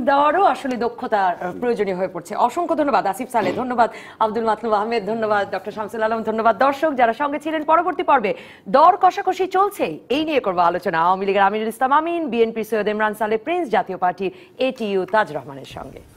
দেওয়ারও আসলে দক্ষতার প্রয়োজনীয় হয়ে পড়ছে অসংখ্য ধন্যবাদ আসিফ সালে ধন্যবাদ আব্দুল মাতলুব আহমেদ ধন্যবাদ ডক্টর শামসুল আলম ধন্যবাদ দর্শক যারা সঙ্গে ছিলেন পরবর্তী পর্বে দর কষাকষি চলছে এই নিয়ে করবো আলোচনা আওয়ামী লীগের আমিরুল ইসলাম আমিন বিএনপি সৈয়দ ইমরান সালে প্রিন্স জাতীয় পার্টির এটিইউ তাজ রহমানের সঙ্গে